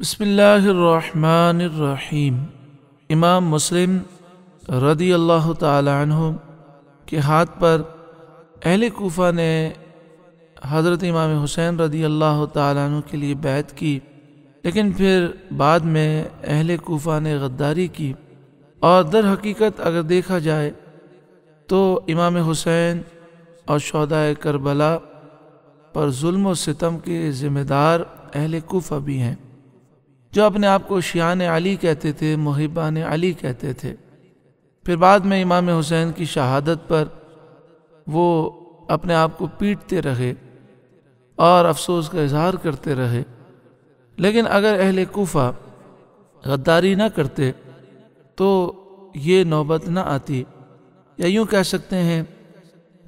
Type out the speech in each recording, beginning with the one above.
बसमीम इमाम मुस्लिम रदी अल्लाह तह के हाथ पर अहल कोफ़ा ने हज़रत इमाम हुसैन रदी अल्लाह तु के लिए बैत की लेकिन फिर बाद में अहल कोफ़ा ने गद्दारी की और दर हकीकत अगर देखा जाए तो इमाम हुसैन और शहदा करबला पर जुल्म सितम के ज़िम्मेदार अहल कोफ़ा भी हैं जो अपने आप को शियान अली कहते थे मुहिबान अली कहते थे फिर बाद में इमाम हुसैन की शहादत पर वो अपने आप को पीटते रहे और अफसोस का इजहार करते रहे लेकिन अगर अहल कोफ़ा गद्दारी ना करते तो ये नौबत ना आती या यूँ कह सकते हैं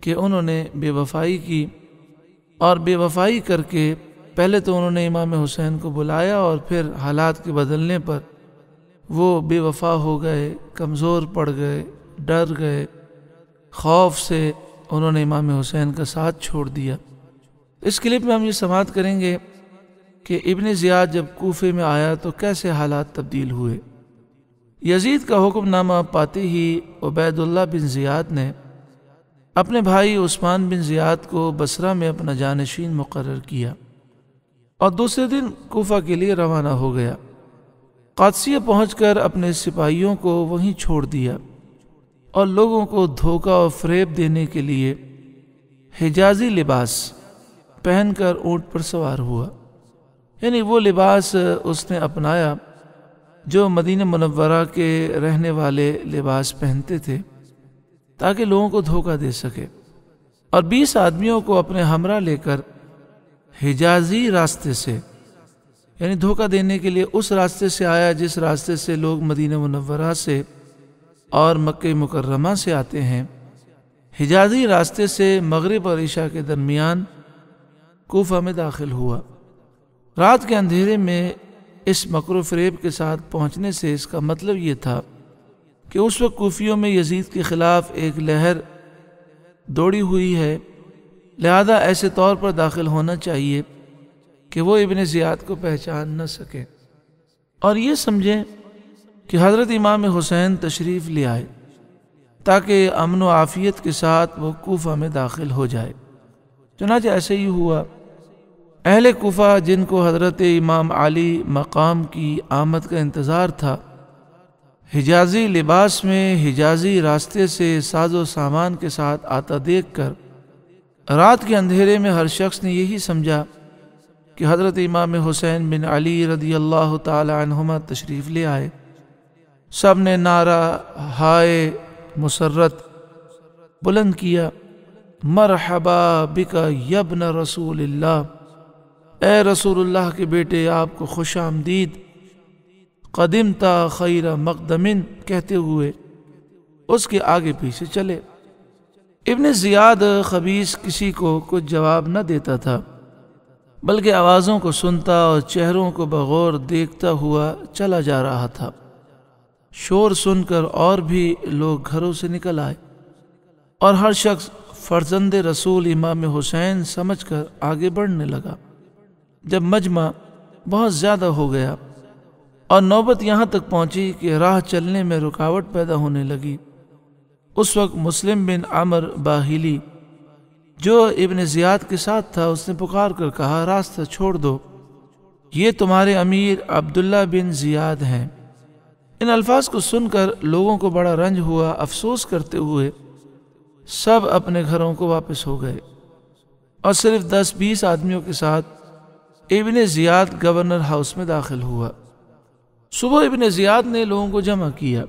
कि उन्होंने बेवफाई की और बेवफाई करके पहले तो उन्होंने इमाम हुसैन को बुलाया और फिर हालात के बदलने पर वो बेवफा हो गए कमज़ोर पड़ गए डर गए खौफ से उन्होंने इमाम हुसैन का साथ छोड़ दिया इस क्लिप में हम ये समात करेंगे कि इबन ज़ियाद जब कोफे में आया तो कैसे हालात तब्दील हुए यजीद का हुक्मनामा पाते ही उबैदुल्ला बिन ज़ियाद ने अपने भाई उस्मान बिन ज़ियाद को बसरा में अपना जानशीन मुकर किया और दूसरे दिन कोफा के लिए रवाना हो गया कादसिया पहुंचकर अपने सिपाहियों को वहीं छोड़ दिया और लोगों को धोखा और फ्रेब देने के लिए हिजाजी लिबास पहनकर ऊँट पर सवार हुआ यानी वो लिबास उसने अपनाया जो मदीना मनवरा के रहने वाले लिबास पहनते थे ताकि लोगों को धोखा दे सके और 20 आदमियों को अपने हमरा लेकर हिजाजी रास्ते से यानी धोखा देने के लिए उस रास्ते से आया जिस रास्ते से लोग मदीना मुनवरा से और मक् मुकर्रमा से आते हैं हिजाजी रास्ते से मगरब और ईशा के दरमियान कोफा में दाखिल हुआ रात के अंधेरे में इस मकर फरेब के साथ पहुंचने से इसका मतलब ये था कि उस वक्त कोफियों में यजीद के ख़िलाफ़ एक लहर दौड़ी हुई है लिहाजा ऐसे तौर पर दाखिल होना चाहिए कि वो इबन ज़ियाद को पहचान न सके और ये समझें कि हज़रत इमाम हुसैन तशरीफ़ ले आए ताकि अमन व आफ़ियत के साथ वो कोफ़ा में दाखिल हो जाए चुनाच ऐसे ही हुआ अहल कोफ़ा जिनको हज़रत इमाम अली मकाम की आमद का इंतज़ार था हिजाजी लिबास में हिजाजी रास्ते से साजो सामान के साथ आता देख कर रात के अंधेरे में हर शख्स ने यही समझा कि हज़रत इमाम हुसैन बिन अली रदी अल्लाह तुम तशरीफ़ ले आए सब ने नारा हाय मुसरत बुलंद किया मरहबा बिका यबन रसूल ए रसूल के बेटे आपको खुश आमदीद कदिमता ता खैर मकदमिन कहते हुए उसके आगे पीछे चले इबन ज़ियाद खबीस किसी को कुछ जवाब न देता था बल्कि आवाज़ों को सुनता और चेहरों को बगौर देखता हुआ चला जा रहा था शोर सुनकर और भी लोग घरों से निकल आए और हर शख्स फर्जंद रसूल इमाम हुसैन समझकर आगे बढ़ने लगा जब मजमा बहुत ज़्यादा हो गया और नौबत यहाँ तक पहुँची कि राह चलने में रुकावट पैदा होने लगी उस वक्त मुस्लिम बिन अमर बाहिली जो इबन ज़ियाद के साथ था उसने पुकार कर कहा रास्ता छोड़ दो ये तुम्हारे अमीर अब्दुल्ला बिन ज़ियाद हैं इन अल्फाज को सुनकर लोगों को बड़ा रंज हुआ अफसोस करते हुए सब अपने घरों को वापस हो गए और सिर्फ दस बीस आदमियों के साथ इबन ज़ियाद गवर्नर हाउस में दाखिल हुआ सुबह इबन ज़ियाद ने लोगों को जमा किया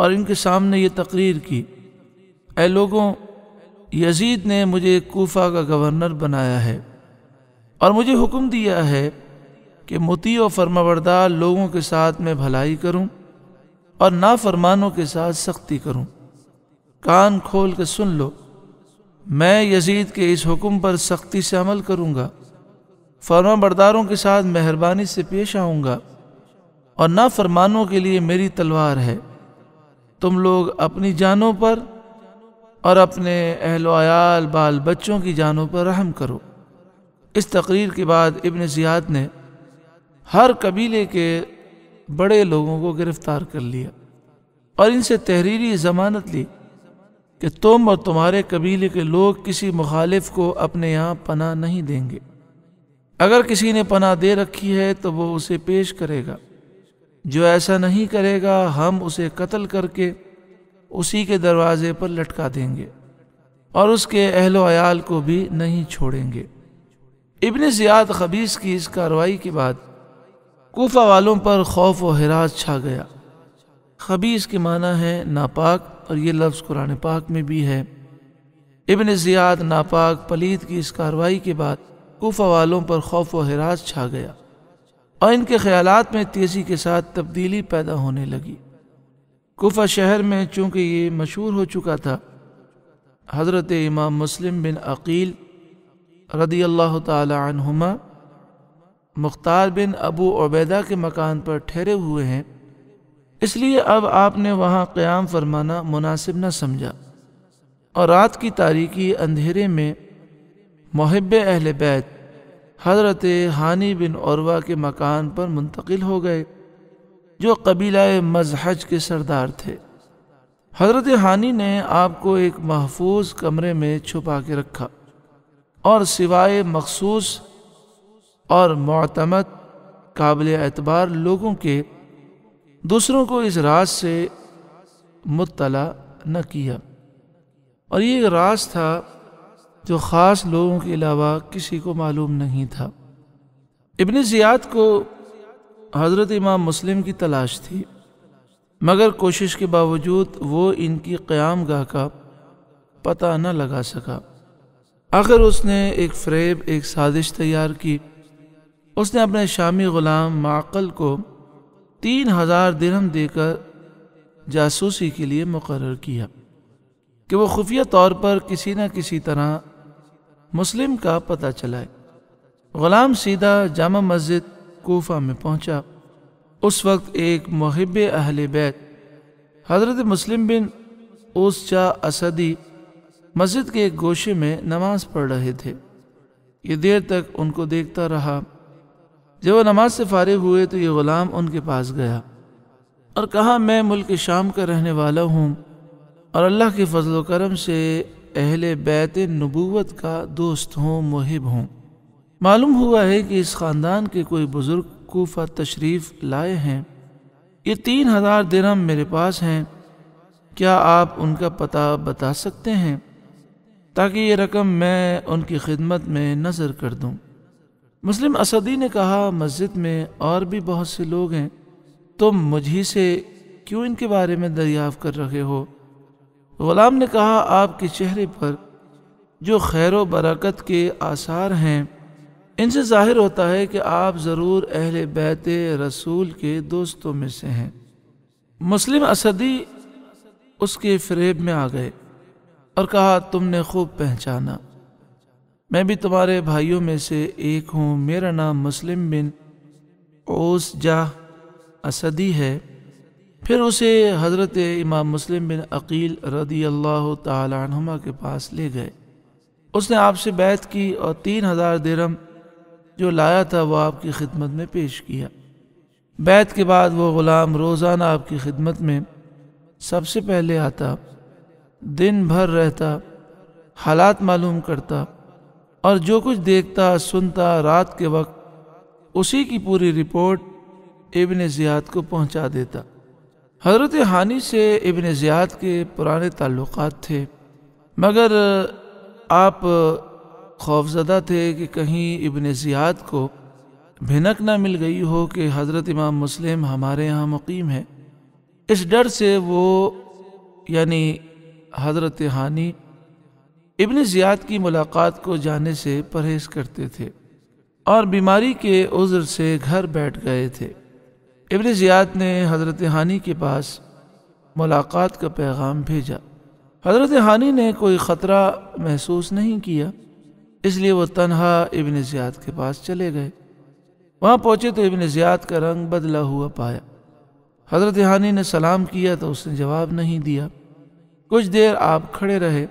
और इनके सामने ये तकरीर की ए लोगों यजीद ने मुझे कोफा का गवर्नर बनाया है और मुझे हुक्म दिया है कि मुती और फरमावरदार लोगों के साथ मैं भलाई करूं और नाफरमानों के साथ सख्ती करूं कान खोल के सुन लो मैं यजीद के इस हुक्म पर सख्ती से अमल करूंगा फरमा के साथ मेहरबानी से पेश आऊँगा और नाफरमानों के लिए मेरी तलवार है तुम लोग अपनी जानों पर और अपने अहलोयाल बाल बच्चों की जानों पर रहम करो इस तकरीर के बाद इबन ज़ियाद ने हर कबीले के बड़े लोगों को गिरफ्तार कर लिया और इनसे तहरीरी ज़मानत ली कि तुम और तुम्हारे कबीले के लोग किसी मुखालिफ को अपने यहाँ पना नहीं देंगे अगर किसी ने पना दे रखी है तो वो उसे पेश करेगा जो ऐसा नहीं करेगा हम उसे कत्ल करके उसी के दरवाजे पर लटका देंगे और उसके अहल आयाल को भी नहीं छोड़ेंगे इबन ज़ियाद खबीस की इस कार्रवाई के बाद कोफा वालों पर खौफ व हराज छा गया खबीस के माना है नापाक और ये लफ्ज़ कुरान पाक में भी है इबन ज़ियाद नापाक पलीद की इस कार्रवाई के बाद कोफा वालों पर खौफ व हराज छा गया और इनके ख्यालात में तेज़ी के साथ तब्दीली पैदा होने लगी कुफा शहर में चूँकि ये मशहूर हो चुका था हज़रत इमाम मुस्लिम बिन अकील रदी अल्लाह तुमा मुख्तार बिन अबू उबैदा के मकान पर ठहरे हुए हैं इसलिए अब आपने वहाँ क़्याम फरमाना मुनासिब न समझा और रात की तारीकी अंधेरे में महब अहल बैत हजरत हानि बिन औरवा के मकान पर मुंतकिल हो गए जो कबीला मजहज के सरदार थे हजरत हानि ने आपको एक महफूज कमरे में छुपा के रखा और सिवाय मखसूस और मतमद काबिल एतबार लोगों के दूसरों को इस राज से मुतला न किया और ये रास राज था जो ख़ास लोगों के अलावा किसी को मालूम नहीं था इबन ज़ियाद को हज़रत इमाम मुस्लिम की तलाश थी मगर कोशिश के बावजूद वो इनकी क़्याम गाह का पता न लगा सका आखिर उसने एक फ्रेब एक साजिश तैयार की उसने अपने शामी ग़ुलाम माकल को तीन हज़ार दिरहम देकर जासूसी के लिए मुकर किया कि वो खुफिया तौर पर किसी न किसी तरह मुस्लिम का पता चलाए ग़ुलाम सीधा जामा मस्जिद कोफा में पहुंचा। उस वक्त एक महब अहल बैत हज़रत मुस्लिम बिन उस शाह असदी मस्जिद के एक गोशे में नमाज़ पढ़ रहे थे ये देर तक उनको देखता रहा जब वो नमाज से फारिग हुए तो ये ग़ुलाम उनके पास गया और कहा मैं मुल्क शाम का रहने वाला हूँ और अल्लाह के फजल करम से अहल बैत नबूत का दोस्त हों मुहिब हों मालूम हुआ है कि इस ख़ानदान के कोई बुज़ुर्ग कोफा तशरीफ़ लाए हैं ये तीन हज़ार दिनम मेरे पास हैं क्या आप उनका पता बता सकते हैं ताकि ये रकम मैं उनकी खिदमत में नज़र कर दूँ मुस्लिम असदी ने कहा मस्जिद में और भी बहुत से लोग हैं तुम मुझी से क्यों इनके बारे में दरियाफ़ कर रहे हो ग़ुलाम ने कहा आपके चेहरे पर जो खैर बरकत के आसार हैं इनसे ज़ाहिर होता है कि आप ज़रूर अहल बैत रसूल के दोस्तों में से हैं मुस्लिम असदी उसके फ्रेब में आ गए और कहा तुमने खूब पहचाना मैं भी तुम्हारे भाइयों में से एक हूँ मेरा नाम मुस्लिम बिन ओस जाह असदी है फिर उसे हज़रत इमाम मुस्लिम बिन अकील रदी अल्लाह तुमा के पास ले गए उसने आपसे बैत की और तीन हज़ार दरम जो लाया था वह आपकी खिदमत में पेश किया बैत के बाद वह ग़ुलाम रोज़ाना आपकी खिदमत में सबसे पहले आता दिन भर रहता हालात मालूम करता और जो कुछ देखता सुनता रात के वक्त उसी की पूरी रिपोर्ट इबन ज़ियाद को पहुंचा देता हज़रत हानि से इबन ज़ियाद के पुराने ताल्लुक़ थे मगर आप खौफजदा थे कि कहीं इबन ज़ियाद को भिनक ना मिल गई हो कि हज़रत इमाम मुस्लिम हमारे यहाँ मुकीम है इस डर से वो यानी हज़रत हानि इबन ज़ियाद की मुलाकात को जाने से परहेज़ करते थे और बीमारी के उज़र से घर बैठ गए थे इब्न ज़ियाद ने हज़रत हानी के पास मुलाकात का पैगाम भेजा हज़रत हानी ने कोई ख़तरा महसूस नहीं किया इसलिए वह तनहा इबन ज़ियाद के पास चले गए वहाँ पहुँचे तो इबन ज़ियाद का रंग बदला हुआ पाया हज़रत हानी ने सलाम किया तो उसने जवाब नहीं दिया कुछ देर आप खड़े रहे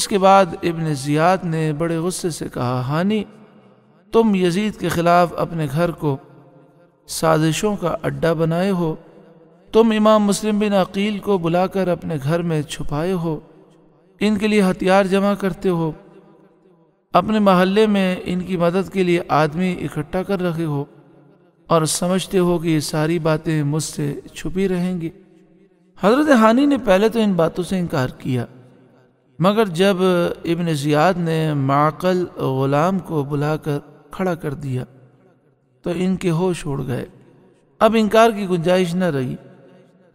इसके बाद इबन ज़ियाद ने बड़े गुस्से से कहा हानी तुम यजीद के ख़िलाफ़ अपने घर को साजिशों का अड्डा बनाए हो तुम इमाम मुस्लिम बिन अकील को बुलाकर अपने घर में छुपाए हो इनके लिए हथियार जमा करते हो अपने महल्ले में इनकी मदद के लिए आदमी इकट्ठा कर रखे हो और समझते हो कि ये सारी बातें मुझसे छुपी रहेंगी हजरत हानी ने पहले तो इन बातों से इनकार किया मगर जब इबन ज़ियाद ने माकल ग़ुलाम को बुलाकर खड़ा कर दिया तो इनके होश उड़ गए अब इनकार की गुंजाइश न रही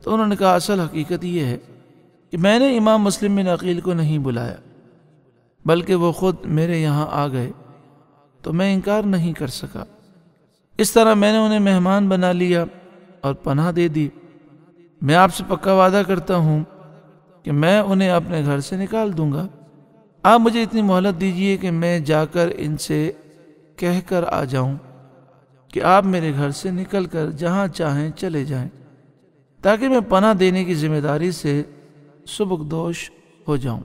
तो उन्होंने कहा असल हकीकत यह है कि मैंने इमाम मुस्लिम बिन अकील को नहीं बुलाया बल्कि वो ख़ुद मेरे यहाँ आ गए तो मैं इनकार नहीं कर सका इस तरह मैंने उन्हें मेहमान बना लिया और पनाह दे दी मैं आपसे पक्का वादा करता हूँ कि मैं उन्हें अपने घर से निकाल दूंगा आप मुझे इतनी मोहलत दीजिए कि मैं जाकर इनसे कहकर आ जाऊँ कि आप मेरे घर से निकल कर जहाँ चाहें चले जाएं ताकि मैं पना देने की जिम्मेदारी से सुबकदोश हो जाऊं।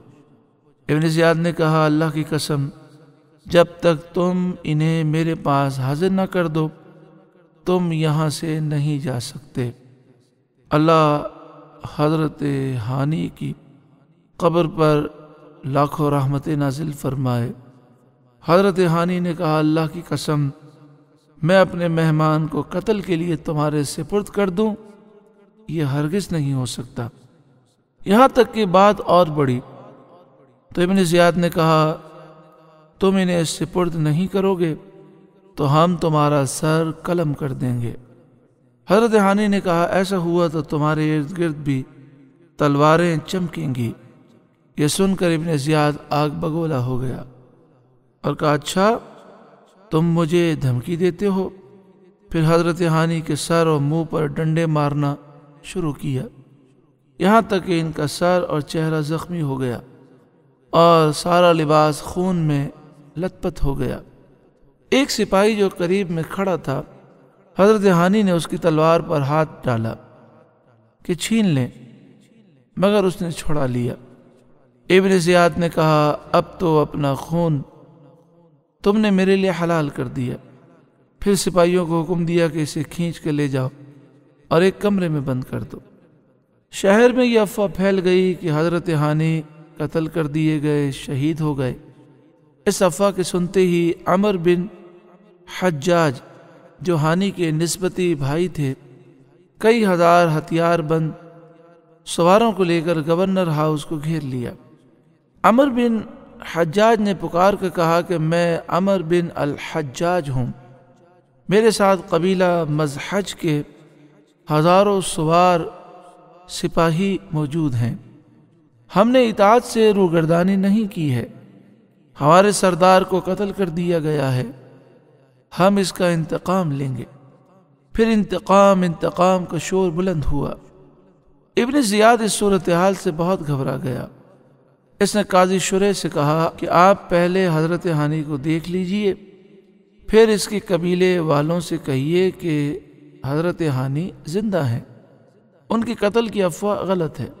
इबन ज़ियाद ने कहा अल्लाह की कसम जब तक तुम इन्हें मेरे पास हाजिर न कर दो तुम यहाँ से नहीं जा सकते अल्लाह हजरत हानी की कब्र पर लाखों रहमत नाजिल फरमाए हजरत हानी ने कहा अल्लाह की कसम मैं अपने मेहमान को कत्ल के लिए तुम्हारे सिपुर्द कर दूं यह हरगिज नहीं हो सकता यहाँ तक कि बात और बड़ी तो इबन ज़ियाद ने कहा तुम इन्हें सिपुर्द नहीं करोगे तो हम तुम्हारा सर कलम कर देंगे हर दहानी ने कहा ऐसा हुआ तो तुम्हारे इर्द गिर्द भी तलवारें चमकेंगी यह सुनकर इबन ज़ियाद आग बगोला हो गया और कहा अच्छा तुम मुझे धमकी देते हो फिर हजरत हानि के सर और मुंह पर डंडे मारना शुरू किया यहाँ तक कि इनका सर और चेहरा जख्मी हो गया और सारा लिबास खून में लतपत हो गया एक सिपाही जो करीब में खड़ा था हजरत हानि ने उसकी तलवार पर हाथ डाला कि छीन लें मगर उसने छोड़ा लिया इबन सियात ने कहा अब तो अपना खून तुमने मेरे लिए हलाल कर दिया फिर सिपाहियों को हुक्म दिया कि इसे खींच के ले जाओ और एक कमरे में बंद कर दो शहर में यह अफवाह फैल गई कि हजरत हानी कत्ल कर दिए गए शहीद हो गए इस अफवाह के सुनते ही अमर बिन हजाज जो हानि के नस्बती भाई थे कई हजार हथियार बंद सवारों को लेकर गवर्नर हाउस को घेर लिया अमर बिन हज्जाज ने पुकार कर कहा कि मैं अमर बिन अल हजाज हूँ मेरे साथ कबीला मजहज के हज़ारों सवार सिपाही मौजूद हैं हमने इताज से रूगर्दानी नहीं की है हमारे सरदार को कत्ल कर दिया गया है हम इसका इंतकाम लेंगे फिर इंतकाम इंतकाम का शोर बुलंद हुआ इबन ज़ियाद इस सूरत हाल से बहुत घबरा गया इसने काजी शुरे से कहा कि आप पहले हज़रत हानी को देख लीजिए फिर इसके कबीले वालों से कहिए कि हज़रत हानी जिंदा हैं उनके कत्ल की अफवाह गलत है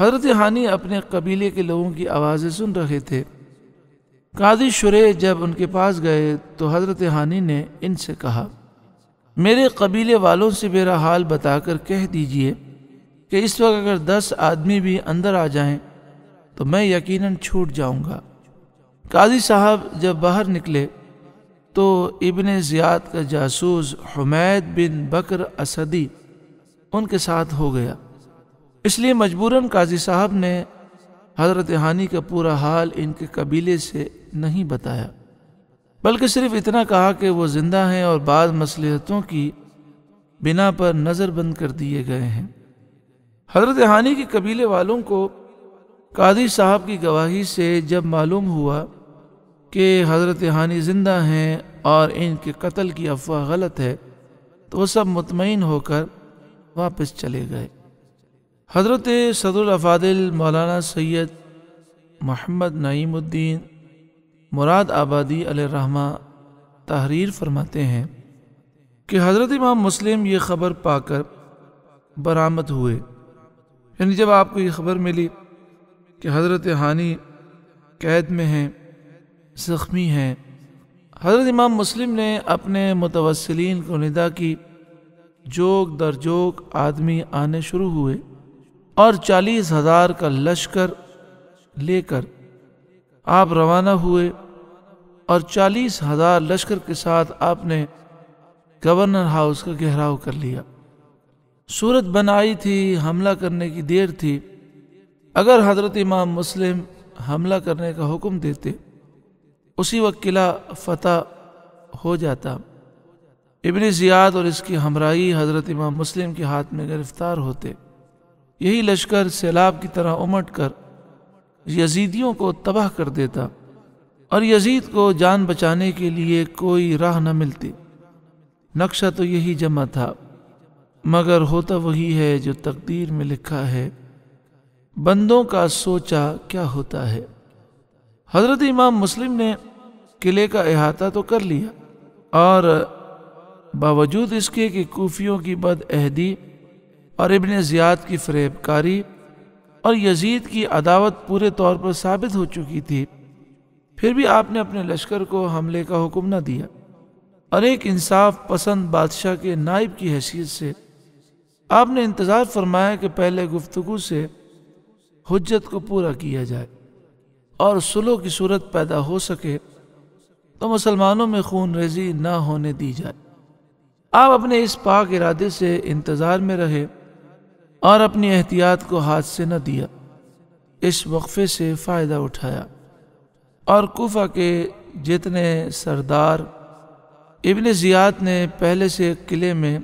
हज़रत हानी अपने कबीले के लोगों की आवाज़ें सुन रहे थे काजी शुरे जब उनके पास गए तो हज़रत हानी ने इनसे कहा मेरे कबीले वालों से मेरा हाल बताकर कह दीजिए कि इस वक्त अगर दस आदमी भी अंदर आ जाएं तो मैं यकीनन छूट जाऊंगा काजी साहब जब बाहर निकले तो इबन ज़ियाद का जासूस हमैद बिन बकर असदी उनके साथ हो गया इसलिए मजबूरन काजी साहब ने हज़रत हानी का पूरा हाल इनके कबीले से नहीं बताया बल्कि सिर्फ इतना कहा कि वो ज़िंदा हैं और बाद मसलहतों की बिना पर नज़रबंद कर दिए गए हैं हज़रत हानी के कबीले वालों को कादी साहब की गवाही से जब मालूम हुआ कि हज़रत हानी ज़िंदा हैं और इनके कत्ल की अफवाह गलत है तो वह सब मुतमिन होकर वापस चले गए हज़रत सदरफादिल मौलाना सैयद मोहम्मद नईमुद्दीन मुराद आबादी रहमा तहरीर फरमाते हैं कि हज़रत इमाम मुस्लिम ये ख़बर पाकर बरामद हुए यानी जब आपको ये ख़बर मिली कि हज़रत हानी कैद में हैं ज़ख्मी हैं हज़रत इमाम मुस्लिम ने अपने मुतवसलिन को निदा की जोक दर जोग आदमी आने शुरू हुए और चालीस हज़ार का लश्कर लेकर आप रवाना हुए और चालीस हज़ार लश्कर के साथ आपने गवर्नर हाउस का घेराव कर लिया सूरत बनाई थी हमला करने की देर थी अगर हज़रत इमाम मुस्लिम हमला करने का हुक्म देते उसी वक्त किला फतह हो जाता इबन ज़ियाद और इसकी हमराही हज़रत इमाम मुस्लिम के हाथ में गिरफ्तार होते यही लश्कर सैलाब की तरह उमट कर यजीदियों को तबाह कर देता और यजीद को जान बचाने के लिए कोई राह न मिलती नक्शा तो यही जमा था मगर होता वही है जो तकदीर में लिखा है बंदों का सोचा क्या होता है हजरत इमाम मुस्लिम ने किले का अहाता तो कर लिया और बावजूद इसके कि कोफियों की बदअहदी और इबन ज़ियाद की फरेबकारी और यजीद की अदावत पूरे तौर पर साबित हो चुकी थी फिर भी आपने अपने लश्कर को हमले का हुक्म न दिया और एक इंसाफ पसंद बादशाह के नायब की हैसियत से आपने इंतज़ार फरमाया कि पहले गुफ्तगु से हजत को पूरा किया जाए और सुलों की सूरत पैदा हो सके तो मुसलमानों में खून रेजी ना होने दी जाए आप अपने इस पाक इरादे से इंतज़ार में रहे और अपनी एहतियात को हाथ से न दिया इस वक्फे से फ़ायदा उठाया और कोफा के जितने सरदार इबन ज़ियाद ने पहले से किले में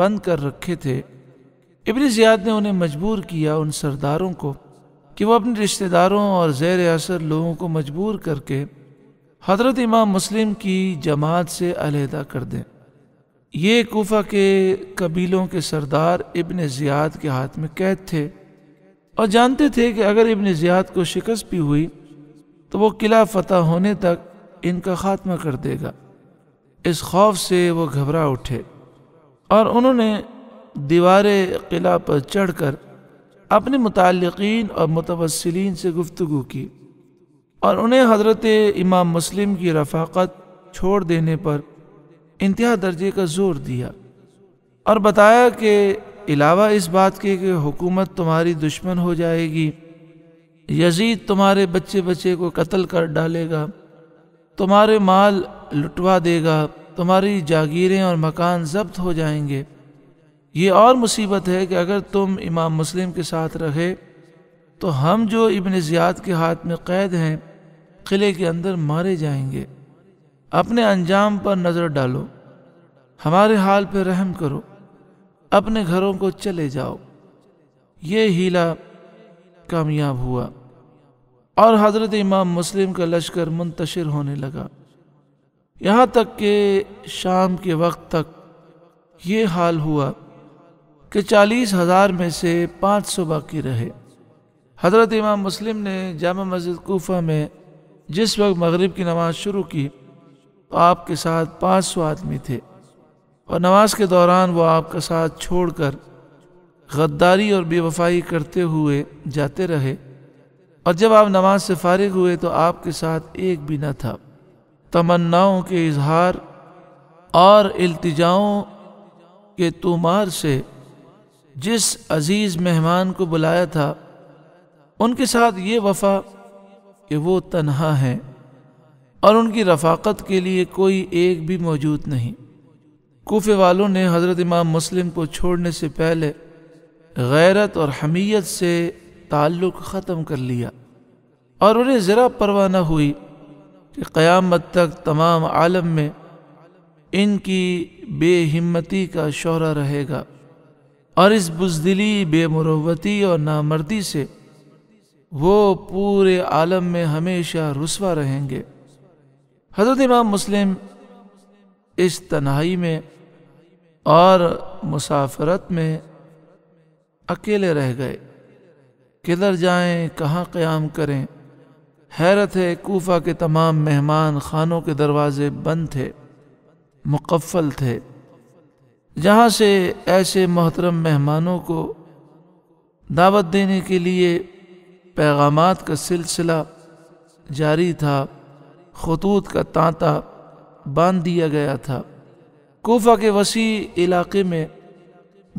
बंद कर रखे थे इबन ज़ियाद ने उन्हें मजबूर किया उन सरदारों को कि वह अपने रिश्तेदारों और ज़ैर असर लोगों को मजबूर करके हजरत इमाम मुस्लिम की जमात से अलहदा कर दें ये कोफ़ा के कबीलों के सरदार इबन ज़ियाद के हाथ में कैद थे और जानते थे कि अगर इबन ज़ियाद को शिकस्त भी हुई तो वो किला फतह होने तक इनका खात्मा कर देगा इस खौफ से वो घबरा उठे और उन्होंने दीवार किला पर चढ़कर अपने मुतक़ीन और मुतवसलिन से गुफ्तु की और उन्हें हज़रत इमाम मुस्लिम की रफाकत छोड़ देने पर इंतहा दर्जे का जोर दिया और बताया कि अलावा इस बात के कि हुकूमत तुम्हारी दुश्मन हो जाएगी यजीद तुम्हारे बच्चे बच्चे को कत्ल कर डालेगा तुम्हारे माल लुटवा देगा तुम्हारी जागीरें और मकान जब्त हो जाएंगे ये और मुसीबत है कि अगर तुम इमाम मुस्लिम के साथ रहे तो हम जो इबन ज़ियाद के हाथ में कैद हैं किले के अंदर मारे जाएंगे अपने अंजाम पर नज़र डालो हमारे हाल पर रहम करो अपने घरों को चले जाओ ये हीला कामयाब हुआ और हज़रत इमाम मुस्लिम का लश्कर मुंतशर होने लगा यहाँ तक कि शाम के वक्त तक ये हाल हुआ कि चालीस हज़ार में से पाँच सौ बाकी रहे हज़रत इमाम मुस्लिम ने जामा मस्जिद कोफ़ा में जिस वक्त मगरिब की नमाज़ शुरू की तो आपके साथ पाँच सौ आदमी थे और नमाज के दौरान वो आपका साथ छोड़कर गद्दारी और बेवफाई करते हुए जाते रहे और जब आप नमाज से फारिग हुए तो आपके साथ एक भी न था तमन्नाओं के इजहार और अल्तजाओं के तुमार से जिस अज़ीज़ मेहमान को बुलाया था उनके साथ ये वफ़ा कि वो तन्हा हैं और उनकी रफाकत के लिए कोई एक भी मौजूद नहीं कोफे वालों ने हज़रत इमाम मुस्लिम को छोड़ने से पहले गैरत और हमीयत से ताल्लुक़ ख़त्म कर लिया और उन्हें ज़रा परवाह न हुई कि क़यामत तक तमाम आलम में इनकी बेहिम्मती का शहरा रहेगा और इस बुजदिली बेमुरवती और नामर्दी से वो पूरे आलम में हमेशा रसवा रहेंगे हजरत इमाम मुस्लिम इस तन्हाई में और मुसाफरत में अकेले रह गए किधर जाएं कहाँ क़याम करें हैरत है कोफा के तमाम मेहमान खानों के दरवाज़े बंद थे मुकफ़ल थे जहाँ से ऐसे मोहतरम मेहमानों को दावत देने के लिए पैगाम का सिलसिला जारी था खतूत का तांता बांध दिया गया था कोफा के वसी इलाके में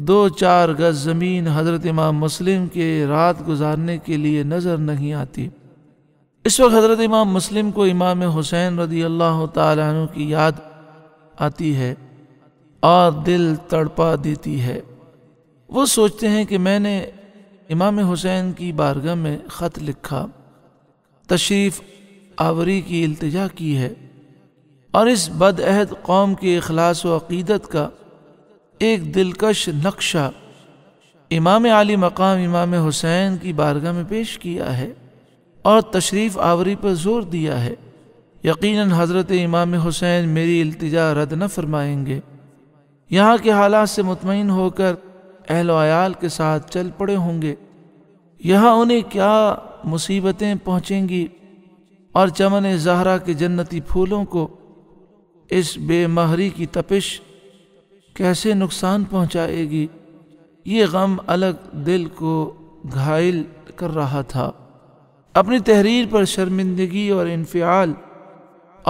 दो चार गज ज़मीन हज़रत इमाम मुस्लिम के रात गुजारने के लिए नज़र नहीं आती इस वक्त हज़रत इमाम मुस्लिम को इमाम हुसैन रदी अल्लाह तु की याद आती है और दिल तड़पा देती है वो सोचते हैं कि मैंने इमाम हुसैन की बारगाह में ख़त लिखा तशरीफ़ आवरी की अल्तजा की है और इस बदअहद कौम के अखलास व अक़ीदत का एक दिलकश नक्शा इमाम आली मकाम इमाम हुसैन की बारगाह में पेश किया है और तशरीफ़ आवरी पर ज़ोर दिया है यकीनन हज़रत इमाम हुसैन मेरी अल्तजा रद्द न फरमाएंगे यहाँ के हालात से मुतमिन होकर अहलोयाल के साथ चल पड़े होंगे यहाँ उन्हें क्या मुसीबतें पहुँचेंगी और चमन जहरा के जन्नती फूलों को इस बेमहरी की तपिश कैसे नुकसान पहुँचाएगी ये गम अलग दिल को घायल कर रहा था अपनी तहरीर पर शर्मिंदगी और इनफियाल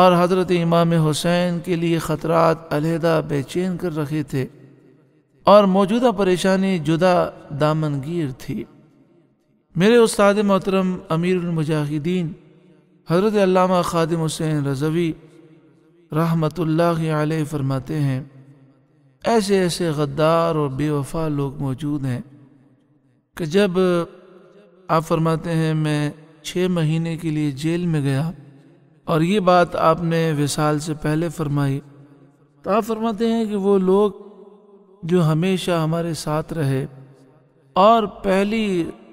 और हज़रत इमाम हुसैन के लिए ख़तरात अलहदा बेचैन कर रखे थे और मौजूदा परेशानी जुदा दामनगीर थी मेरे उस्ताद मोहतरम अमीरमजाहिदीन हज़रत अल्लामा ख़ादिम हुसैन रजवी रहमतुल्लाह फरमाते हैं ऐसे ऐसे गद्दार और बेवफा लोग मौजूद हैं कि जब आप फरमाते हैं मैं छः महीने के लिए जेल में गया और ये बात आपने विशाल से पहले फरमाई तो आप फरमाते हैं कि वो लोग जो हमेशा हमारे साथ रहे और पहली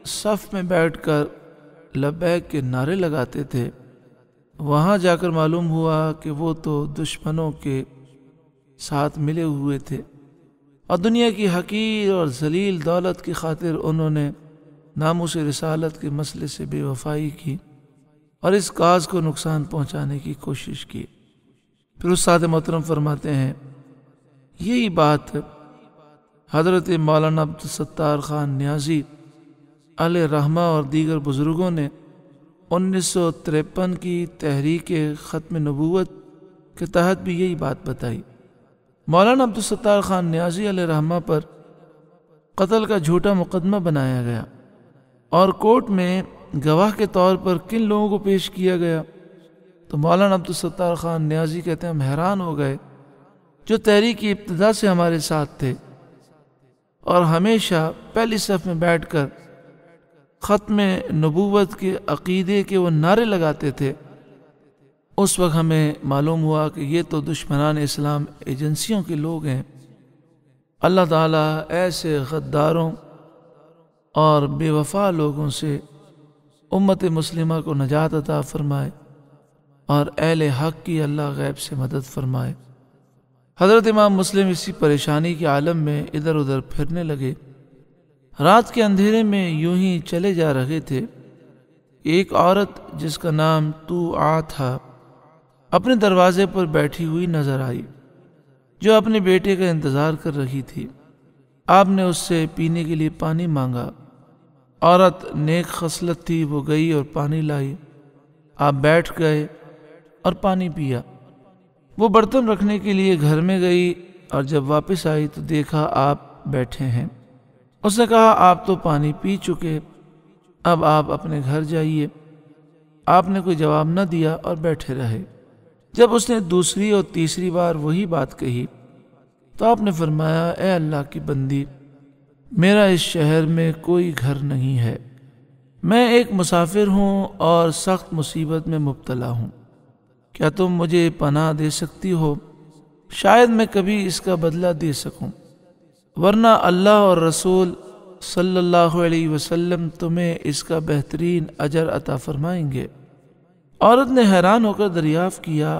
सफ़ में बैठकर लबैक के नारे लगाते थे वहाँ जाकर मालूम हुआ कि वो तो दुश्मनों के साथ मिले हुए थे और दुनिया की हकीर और जलील दौलत की खातिर उन्होंने नामों से के मसले से बेवफाई की और इस काज को नुकसान पहुंचाने की कोशिश की फिर उसाद मोहतरम फरमाते हैं यही बात हजरत मौलाना अब्दुलसत्तार खान न्याजी अल रहमा और दीगर बुज़ुर्गों ने उन्नीस सौ तिरपन की तहरीक ख़त्म नबूत के तहत भी यही बात बताई मौलाना अब्दुलसत्तार खान न्याजी अल रहमा पर कत्ल का झूठा मुकदमा बनाया गया और कोर्ट में गवाह के तौर पर किन लोगों को पेश किया गया तो मौलाना अब्दुलसत्तार ख़ान न्याजी कहते हैं हम हैरान हो गए जो तहरीक की इब्तदा से हमारे साथ थे और हमेशा पहली सफ़ में बैठ कर ख़त्म नबूवत के अकीदे के वो नारे लगाते थे उस वक्त हमें मालूम हुआ कि ये तो दुश्मनान इस्लाम एजेंसियों के लोग हैं अल्लाह ताला ऐसे गद्दारों और बेवफा लोगों से उम्मत मुस्लिम को नजात अता फ़रमाए और अहल हक़ की अल्लाह गैब से मदद फ़रमाए हज़रत इमाम मुस्लिम इसी परेशानी के आलम में इधर उधर फिरने लगे रात के अंधेरे में यूं ही चले जा रहे थे एक औरत जिसका नाम तू आ था अपने दरवाजे पर बैठी हुई नजर आई जो अपने बेटे का इंतज़ार कर रही थी आपने उससे पीने के लिए पानी मांगा औरत नेक खसलत थी वो गई और पानी लाई आप बैठ गए और पानी पिया वो बर्तन रखने के लिए घर में गई और जब वापस आई तो देखा आप बैठे हैं उसने कहा आप तो पानी पी चुके अब आप अपने घर जाइए आपने कोई जवाब न दिया और बैठे रहे जब उसने दूसरी और तीसरी बार वही बात कही तो आपने फरमाया ए अल्लाह की बंदी मेरा इस शहर में कोई घर नहीं है मैं एक मुसाफिर हूँ और सख्त मुसीबत में मुबतला हूँ क्या तुम मुझे पनाह दे सकती हो शायद मैं कभी इसका बदला दे सकूं वरना अल्लाह और रसूल सल्लल्लाहु अलैहि वसल्लम तुम्हें इसका बेहतरीन अजर अता फरमाएंगे औरत ने हैरान होकर दरियाफ़ किया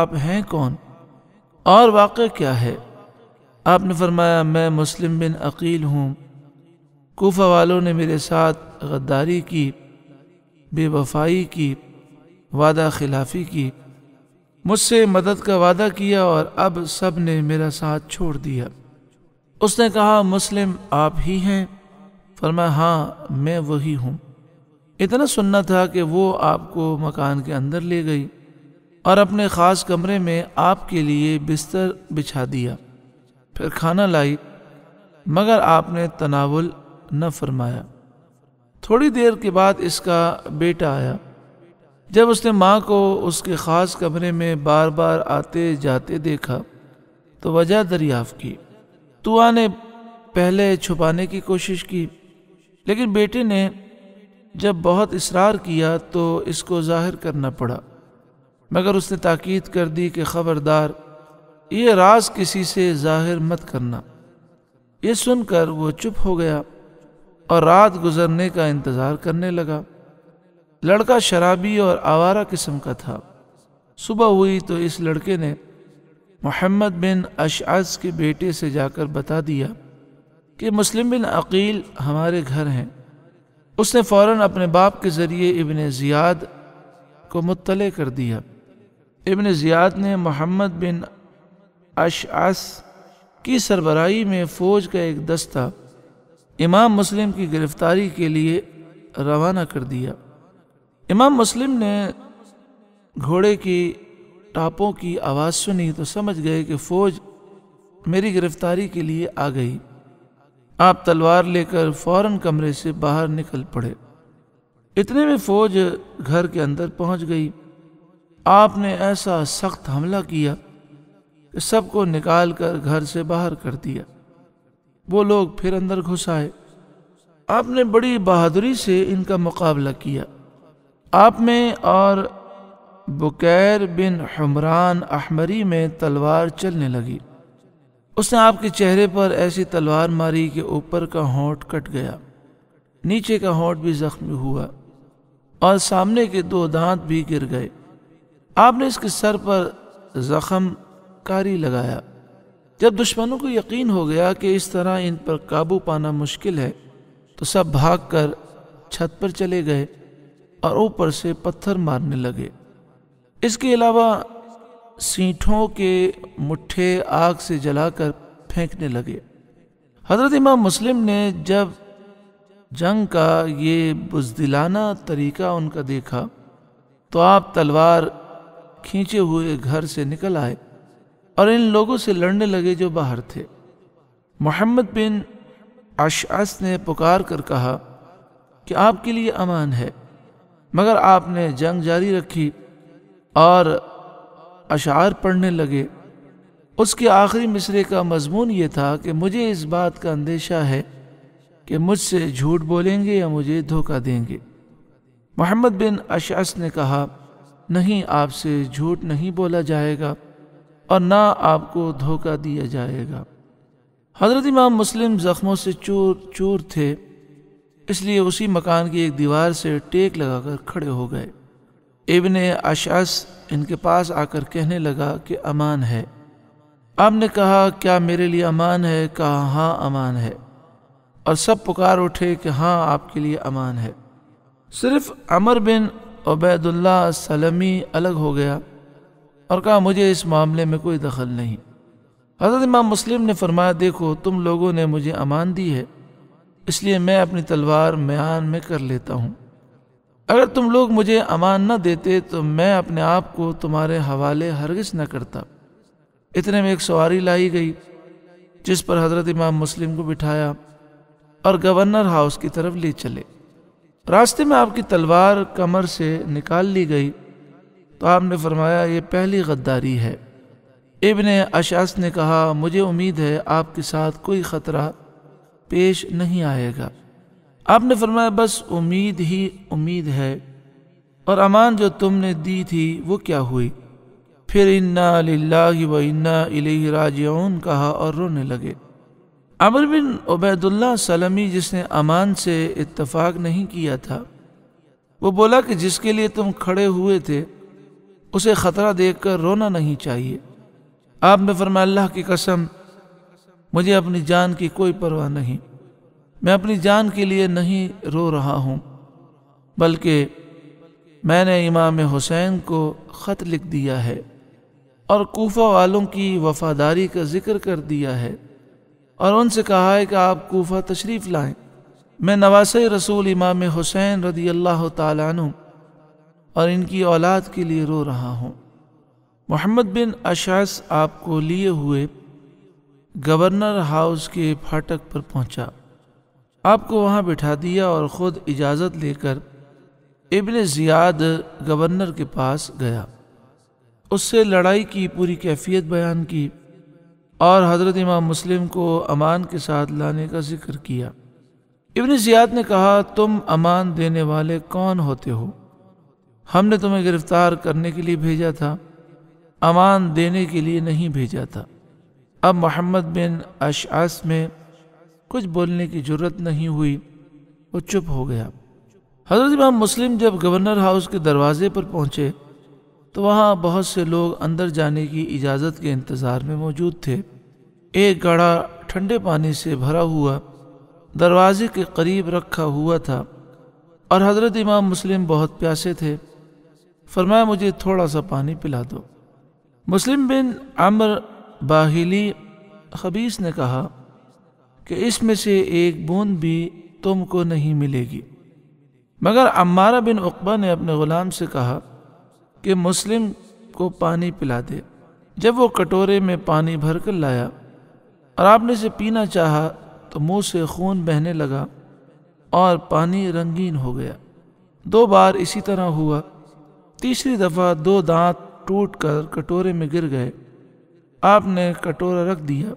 आप हैं कौन और वाक़ क्या है आपने फरमाया मैं मुस्लिम बिन अकील हूँ कोफा वालों ने मेरे साथ गद्दारी की बेवफाई की वादा खिलाफी की मुझसे मदद का वादा किया और अब सब ने मेरा साथ छोड़ दिया उसने कहा मुस्लिम आप ही हैं फरमाया हाँ मैं वही हूँ इतना सुनना था कि वो आपको मकान के अंदर ले गई और अपने ख़ास कमरे में आपके लिए बिस्तर बिछा दिया फिर खाना लाई मगर आपने तनावल न फरमाया थोड़ी देर के बाद इसका बेटा आया जब उसने माँ को उसके ख़ास कमरे में बार बार आते जाते देखा तो वजह दरियाफ़ की तुआ ने पहले छुपाने की कोशिश की लेकिन बेटे ने जब बहुत इसरार किया तो इसको जाहिर करना पड़ा मगर उसने ताकीद कर दी कि ख़बरदार ये राज किसी से जाहिर मत करना ये सुनकर वो चुप हो गया और रात गुजरने का इंतज़ार करने लगा लड़का शराबी और आवारा किस्म का था सुबह हुई तो इस लड़के ने मोहम्मद बिन अशाज के बेटे से जाकर बता दिया कि मुस्लिम बिन अकील हमारे घर हैं उसने फौरन अपने बाप के ज़रिए इबन ज़ियाद को मुतल कर दिया इबन ज़ियाद ने मोहम्मद बिन आस की सरबराही में फ़ौज का एक दस्ता इमाम मुस्लिम की गिरफ्तारी के लिए रवाना कर दिया इमाम मुस्लिम ने घोड़े की टापों की आवाज़ सुनी तो समझ गए कि फ़ौज मेरी गिरफ्तारी के लिए आ गई आप तलवार लेकर फौरन कमरे से बाहर निकल पड़े इतने में फ़ौज घर के अंदर पहुंच गई आपने ऐसा सख्त हमला किया सबको निकाल कर घर से बाहर कर दिया वो लोग फिर अंदर घुस आए आपने बड़ी बहादुरी से इनका मुकाबला किया आप में और बुकैर बिन हमरान अहमरी में तलवार चलने लगी उसने आपके चेहरे पर ऐसी तलवार मारी कि ऊपर का होंठ कट गया नीचे का होंठ भी जख्मी हुआ और सामने के दो दांत भी गिर गए आपने इसके सर पर जख्म कारी लगाया जब दुश्मनों को यकीन हो गया कि इस तरह इन पर काबू पाना मुश्किल है तो सब भागकर छत पर चले गए और ऊपर से पत्थर मारने लगे इसके अलावा सीठों के मुट्ठे आग से जलाकर फेंकने लगे हजरत इमाम मुस्लिम ने जब जंग का ये बुजदिलाना तरीका उनका देखा तो आप तलवार खींचे हुए घर से निकल आए और इन लोगों से लड़ने लगे जो बाहर थे मोहम्मद बिन अशास ने पुकार कर कहा कि आपके लिए अमान है मगर आपने जंग जारी रखी और अशार पढ़ने लगे उसके आखिरी मिसरे का मजमून ये था कि मुझे इस बात का अंदेशा है कि मुझसे झूठ बोलेंगे या मुझे धोखा देंगे मोहम्मद बिन अशास ने कहा नहीं आपसे झूठ नहीं बोला जाएगा और ना आपको धोखा दिया जाएगा हज़रत इमाम मुस्लिम ज़ख्मों से चूर चूर थे इसलिए उसी मकान की एक दीवार से टेक लगाकर खड़े हो गए इबन अशास इनके पास आकर कहने लगा कि अमान है आपने कहा क्या मेरे लिए अमान है कहा हाँ अमान है और सब पुकार उठे कि हाँ आपके लिए अमान है सिर्फ अमर बिन अबैदुल्ला सलमी अलग हो गया और कहा मुझे इस मामले में कोई दखल नहीं हजरत इमाम मुस्लिम ने फरमाया देखो तुम लोगों ने मुझे अमान दी है इसलिए मैं अपनी तलवार म्यान में कर लेता हूँ अगर तुम लोग मुझे अमान न देते तो मैं अपने आप को तुम्हारे हवाले हरगिज न करता इतने में एक सवारी लाई गई जिस पर हजरत इमाम मुस्लिम को बिठाया और गवर्नर हाउस की तरफ ले चले रास्ते में आपकी तलवार कमर से निकाल ली गई तो आपने फरमाया ये पहली गद्दारी है इबन अशास ने कहा मुझे उम्मीद है आपके साथ कोई ख़तरा पेश नहीं आएगा आपने फरमाया बस उम्मीद ही उम्मीद है और अमान जो तुमने दी थी वो क्या हुई फिर इन्ना लाही व इन्ना राजन कहा और रोने लगे अमर बिन उबैदुल्ला सलमी जिसने अमान से इत्तफाक नहीं किया था वो बोला कि जिसके लिए तुम खड़े हुए थे उसे ख़तरा देख कर रोना नहीं चाहिए आपने फरमाया अल्लाह की कसम मुझे अपनी जान की कोई परवाह नहीं मैं अपनी जान के लिए नहीं रो रहा हूँ बल्कि मैंने इमाम हुसैन को ख़त लिख दिया है और कोफा वालों की वफादारी का जिक्र कर दिया है और उनसे कहा है कि आप कोफा तशरीफ़ लाएं मैं नवासे रसूल इमाम हुसैन रदी अल्लाह तुम और इनकी औलाद के लिए रो रहा हूँ मोहम्मद बिन अशास आपको लिए हुए गवर्नर हाउस के फाटक पर पहुंचा आपको वहां बिठा दिया और ख़ुद इजाज़त लेकर इबन ज़ियाद गवर्नर के पास गया उससे लड़ाई की पूरी कैफियत बयान की और हज़रत इमाम मुस्लिम को अमान के साथ लाने का जिक्र किया इबन ज़ियाद ने कहा तुम अमान देने वाले कौन होते हो हमने तुम्हें गिरफ्तार करने के लिए भेजा था अमान देने के लिए नहीं भेजा था अब मोहम्मद बिन अशास में कुछ बोलने की जरूरत नहीं हुई वो चुप हो गया हजरत इमाम मुस्लिम जब गवर्नर हाउस के दरवाजे पर पहुंचे तो वहाँ बहुत से लोग अंदर जाने की इजाज़त के इंतज़ार में मौजूद थे एक गाढ़ा ठंडे पानी से भरा हुआ दरवाजे के करीब रखा हुआ था और हजरत इमाम मुस्लिम बहुत प्यासे थे फरमाया मुझे थोड़ा सा पानी पिला दो मुस्लिम बिन अमर बाहिली खबीस ने कहा कि इसमें से एक बूंद भी तुमको नहीं मिलेगी मगर अम्मारा बिन उकबा ने अपने ग़ुलाम से कहा कि मुस्लिम को पानी पिला दे जब वो कटोरे में पानी भर कर लाया और आपने से पीना चाहा तो मुंह से खून बहने लगा और पानी रंगीन हो गया दो बार इसी तरह हुआ तीसरी दफा दो दांत टूटकर कटोरे में गिर गए आपने कटोरा रख दिया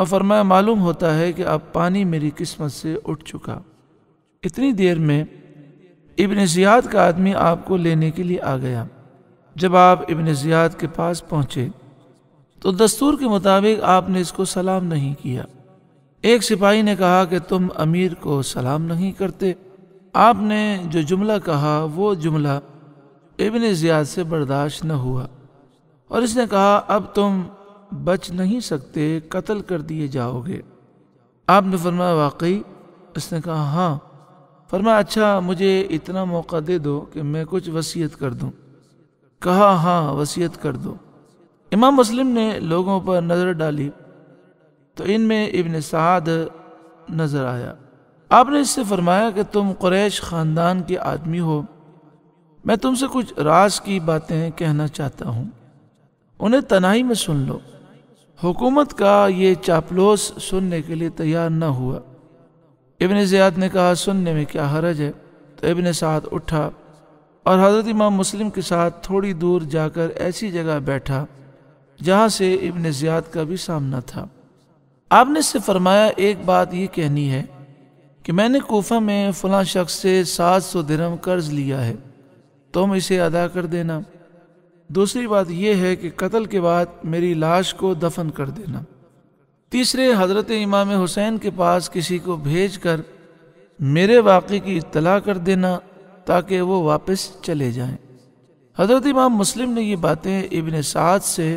और फरमाया मालूम होता है कि अब पानी मेरी किस्मत से उठ चुका इतनी देर में इबन ज़ियाद का आदमी आपको लेने के लिए आ गया जब आप इबन ज़ियाद के पास पहुँचे तो दस्तूर के मुताबिक आपने इसको सलाम नहीं किया एक सिपाही ने कहा कि तुम अमीर को सलाम नहीं करते आपने जो जुमला कहा वो जुमला इबन ज़ियाद से बर्दाश्त न हुआ और इसने कहा अब तुम बच नहीं सकते कत्ल कर दिए जाओगे आपने फरमाया वाकई उसने कहा हाँ फरमाया अच्छा मुझे इतना मौका दे दो कि मैं कुछ वसीयत कर दूँ कहा हाँ वसीयत कर दो इमाम मुस्लिम ने लोगों पर नज़र डाली तो इनमें इबन साद नज़र आया आपने इससे फरमाया कि तुम क्रैश ख़ानदान के आदमी हो मैं तुमसे कुछ राज की बातें कहना चाहता हूँ उन्हें तनाई में सुन लो हुकूमत का ये चापलोस सुनने के लिए तैयार न हुआ इबन ज़ियाद ने कहा सुनने में क्या हरज है तो इबन साथ उठा और हज़रत इमाम मुस्लिम के साथ थोड़ी दूर जाकर ऐसी जगह बैठा जहाँ से इबन ज़ियाद का भी सामना था आपने से फरमाया एक बात ये कहनी है कि मैंने कोफा में फलां शख्स से सात सौ दिरम कर्ज़ लिया है तुम इसे अदा कर देना दूसरी बात यह है कि कत्ल के बाद मेरी लाश को दफन कर देना तीसरे हजरत इमाम हुसैन के पास किसी को भेज कर मेरे वाक़े की इतला कर देना ताकि वो वापस चले जाएं। हजरत इमाम मुस्लिम ने ये बातें इबन साद से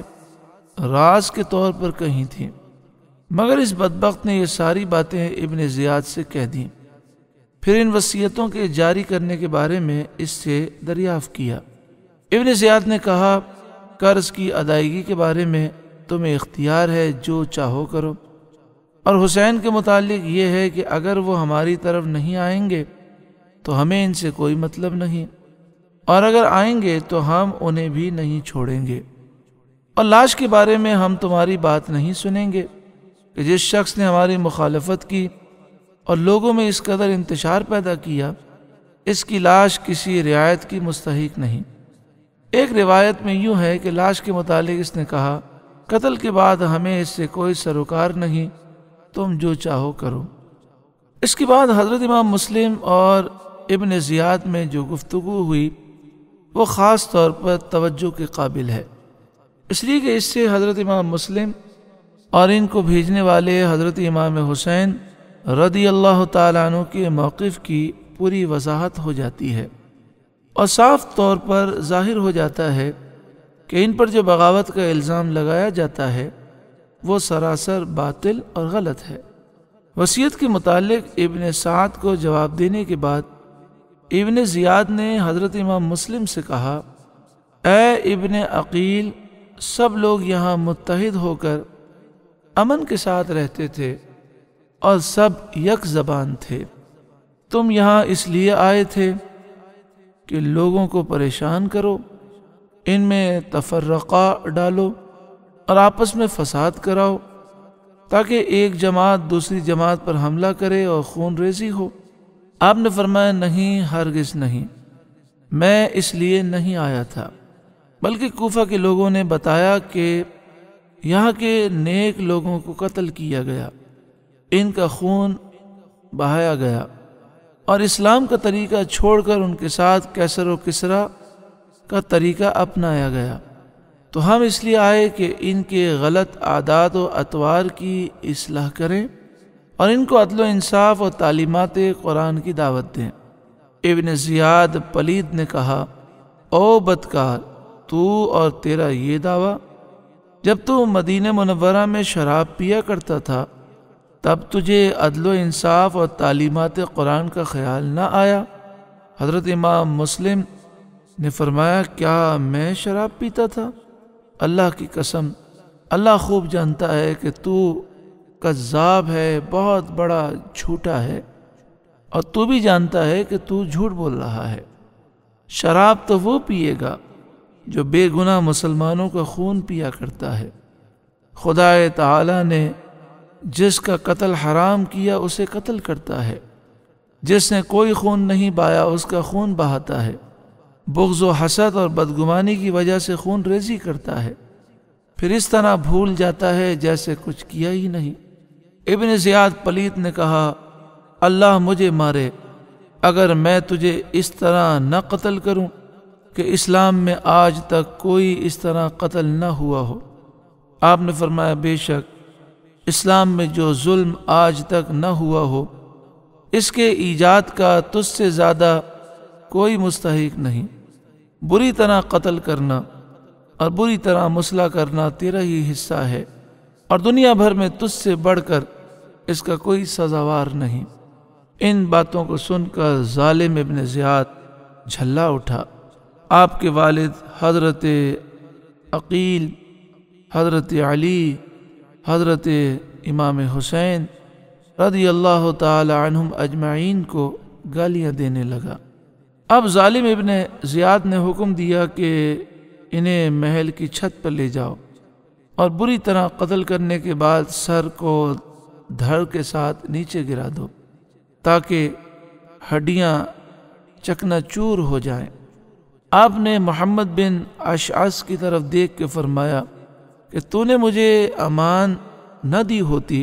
राज के तौर पर कही थी मगर इस बदबक ने यह सारी बातें इबन ज़ियाद से कह दी फिर इन वसीयतों के जारी करने के बारे में इससे दरियाफ़ किया इबन ज़ियाद ने कहा कर्ज की अदायगी के बारे में तुम्हें इख्तियार है जो चाहो करो और हुसैन के मुतालिक ये है कि अगर वो हमारी तरफ नहीं आएंगे तो हमें इनसे कोई मतलब नहीं और अगर आएंगे तो हम उन्हें भी नहीं छोड़ेंगे और लाश के बारे में हम तुम्हारी बात नहीं सुनेंगे कि जिस शख्स ने हमारी मुखालफत की और लोगों में इस कदर इंतशार पैदा किया इसकी लाश किसी रियायत की मुस्तक नहीं एक रिवायत में यूँ है कि लाश के मुतालिक इसने कहा कत्ल के बाद हमें इससे कोई सरोकार नहीं तुम जो चाहो करो इसके बाद हज़रत इमाम मुस्लिम और इबन ज़ियाद में जो गुफ्तु हुई वो ख़ास तौर पर तवज्जो के काबिल है इसलिए कि इससे हज़रत इमाम मुस्लिम और इनको भेजने वाले हज़रत इमाम हुसैन रदी अल्लाह तु के मौक़ की पूरी वजाहत हो जाती है और साफ तौर पर जाहिर हो जाता है कि इन पर जो बगावत का इल्ज़ाम लगाया जाता है वो सरासर बातिल और गलत है वसीयत के मतलब इबन सात को जवाब देने के बाद इबन ज़ियाद ने हज़रत इमाम मुस्लिम से कहा ए इबन अकील सब लोग यहाँ मुतहद होकर अमन के साथ रहते थे और सब यक जबान थे तुम यहाँ इसलिए आए थे कि लोगों को परेशान करो इनमें तफरका डालो और आपस में फसाद कराओ ताकि एक जमात दूसरी जमात पर हमला करे और खून रेजी हो आपने फरमाया नहीं हरगिज़ नहीं मैं इसलिए नहीं आया था बल्कि कोफा के लोगों ने बताया कि यहाँ के नेक लोगों को कत्ल किया गया इनका खून बहाया गया और इस्लाम का तरीका छोड़कर उनके साथ कैसर व किसरा का तरीका अपनाया गया तो हम इसलिए आए कि इनके गलत आदात व अतवार की असलाह करें और इनको अदल इंसाफ और तालीमत कुरान की दावत दें इबन ज़ियाद पलीद ने कहा ओ बदकार तू और तेरा ये दावा जब तू मदीन मनवरा में शराब पिया करता था तब तुझे अदल इंसाफ और तालीमत कुरान का ख्याल ना आया हज़रत इमाम मुस्लिम ने फरमाया क्या मैं शराब पीता था अल्लाह की कसम अल्लाह खूब जानता है कि तू कज़ाब है बहुत बड़ा झूठा है और तू भी जानता है कि तू झूठ बोल रहा है शराब तो वो पिएगा जो बेगुना मुसलमानों का खून पिया करता है खुदा ताला ने जिसका कत्ल हराम किया उसे कत्ल करता है जिसने कोई खून नहीं पाया उसका खून बहाता है बुग्ज़ो हसद और बदगुमानी की वजह से खून रेजी करता है फिर इस तरह भूल जाता है जैसे कुछ किया ही नहीं इबन ज़ियाद पलीत ने कहा अल्लाह मुझे मारे अगर मैं तुझे इस तरह न कत्ल करूं कि इस्लाम में आज तक कोई इस तरह कत्ल न हुआ हो आपने फरमाया बेशक इस्लाम में जो जुल्म आज तक न हुआ हो इसके ईजाद का तुझसे ज़्यादा कोई मुस्तक नहीं बुरी तरह कत्ल करना और बुरी तरह मसला करना तेरा ही हिस्सा है और दुनिया भर में तुझसे बढ़ कर इसका कोई सजावार नहीं इन बातों को सुनकर ालिम इबन ज़ियाद झल्ला उठा आपके वालिद हज़रत अकील हज़रत अली हज़रत इमाम हुसैन रदी अल्लाह तहम अजमाइन को गालियाँ देने लगा अब ालिम इबन ज़ियाद ने हुक्म दिया कि इन्हें महल की छत पर ले जाओ और बुरी तरह कत्ल करने के बाद सर को धड़ के साथ नीचे गिरा दो ताकि हड्डियाँ चकनाचूर हो जाएं। आपने मोहम्मद बिन अशास की तरफ देख के फरमाया कि तूने मुझे अमान न दी होती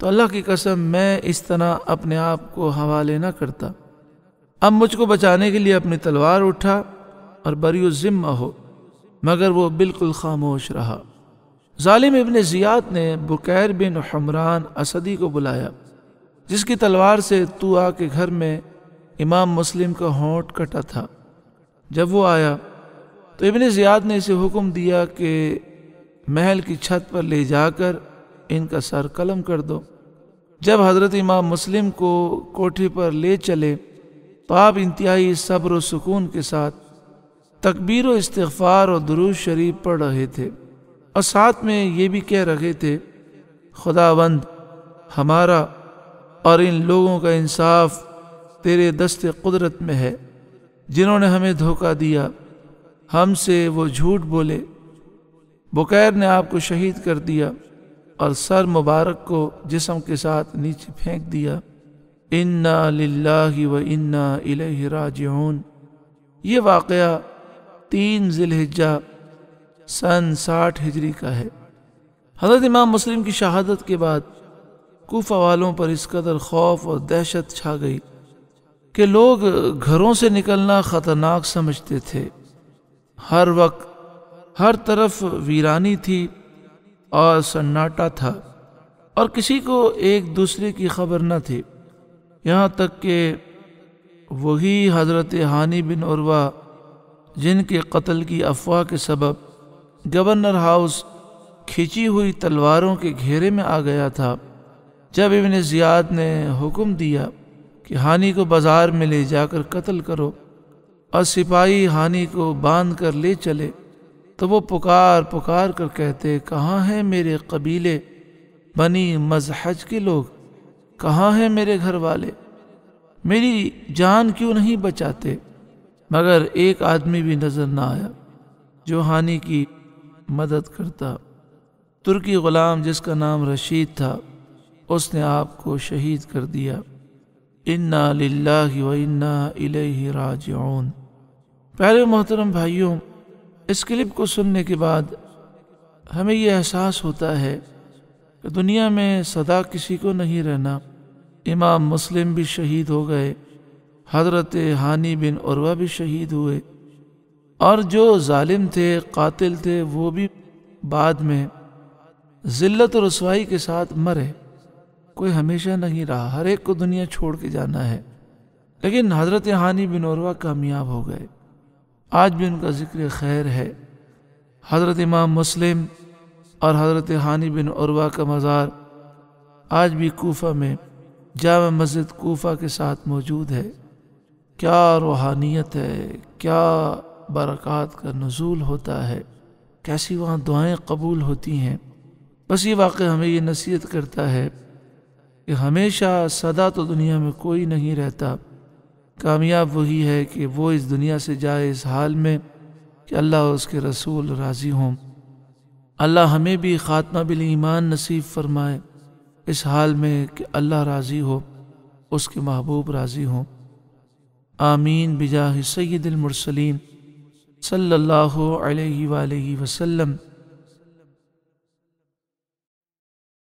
तो अल्लाह की कसम मैं इस तरह अपने आप को हवाले न करता अब मुझको बचाने के लिए अपनी तलवार उठा और बरी ज़िम्मा हो मगर वो बिल्कुल खामोश रहा ालिम इबन ज़ियात ने बुकैर बिन हमरान असदी को बुलाया जिसकी तलवार से आ के घर में इमाम मुस्लिम का होंट कटा था जब वो आया तो इबन ज़ियाद ने इसे हुक्म दिया कि महल की छत पर ले जाकर इनका सर कलम कर दो जब हज़रत इमाम मुस्लिम को कोठी पर ले चले तो आप इंतहाई सब्र सुकून के साथ तकबीर व इस्तफ़ार और दरूज शरीफ पढ़ रहे थे और साथ में ये भी कह रहे थे खुदावंद हमारा और इन लोगों का इंसाफ तेरे दस्त कुदरत में है जिन्होंने हमें धोखा दिया हमसे वो झूठ बोले बुकैर ने आपको शहीद कर दिया और सर मुबारक को जिसम के साथ नीचे फेंक दिया इन्ना लाही व इन्ना राजिऊन ये वाक़ तीन जिलहिजा सन साठ हिजरी का है हज़रत इमाम मुस्लिम की शहादत के बाद कोफा वालों पर इस कदर खौफ और दहशत छा गई कि लोग घरों से निकलना ख़तरनाक समझते थे हर वक्त हर तरफ वीरानी थी और सन्नाटा था और किसी को एक दूसरे की खबर न थी यहाँ तक कि वही हज़रत हानी बिन उर्वा जिनके कत्ल की अफवाह के सबब गवर्नर हाउस खींची हुई तलवारों के घेरे में आ गया था जब इबन ज़ियाद ने हुक्म दिया कि हानी को बाज़ार में ले जाकर कत्ल करो और सिपाही हानि को बांध कर ले चले तो वो पुकार पुकार कर कहते कहाँ हैं मेरे कबीले बनी मजहज के लोग कहाँ हैं मेरे घर वाले मेरी जान क्यों नहीं बचाते मगर एक आदमी भी नज़र ना आया जो हानि की मदद करता तुर्की ग़ुलाम जिसका नाम रशीद था उसने आपको शहीद कर दिया इन्ना लाही व इन्ना इलेही राजऊन प्यारे मोहतरम भाइयों इस क्लिप को सुनने के बाद हमें यह एहसास होता है कि दुनिया में सदा किसी को नहीं रहना इमाम मुस्लिम भी शहीद हो गए हजरत हानी बिन औरवा भी शहीद हुए और जो जालिम थे कातिल थे वो भी बाद में और रसवाई के साथ मरे कोई हमेशा नहीं रहा हर एक को दुनिया छोड़ के जाना है लेकिन हजरत हानी बिन औरवा कामयाब हो गए आज भी उनका ज़िक्र खैर है हज़रत इमाम मुस्लिम और हज़रत हानि बिन औरवा का मज़ार आज भी कोफ़ा में जाम मस्जिद कोफ़ा के साथ मौजूद है क्या रूहानियत है क्या बरक़ात का नज़ूल होता है कैसी वहाँ दुआएँ कबूल होती हैं बस ये वाक़ हमें ये नसीहत करता है कि हमेशा सदा तो दुनिया में कोई नहीं रहता कामयाब वही है कि वो इस दुनिया से जाए इस हाल में कि अल्लाह और उसके रसूल राज़ी हों अल्लाह हमें भी ख़ात्मा बिल ईमान नसीब फरमाए इस हाल में कि अल्लाह राज़ी हो उसके महबूब राज़ी हों आमीन बिजा सैदिलमरसलिन सल्लल्लाहु अलैहि वसल्लम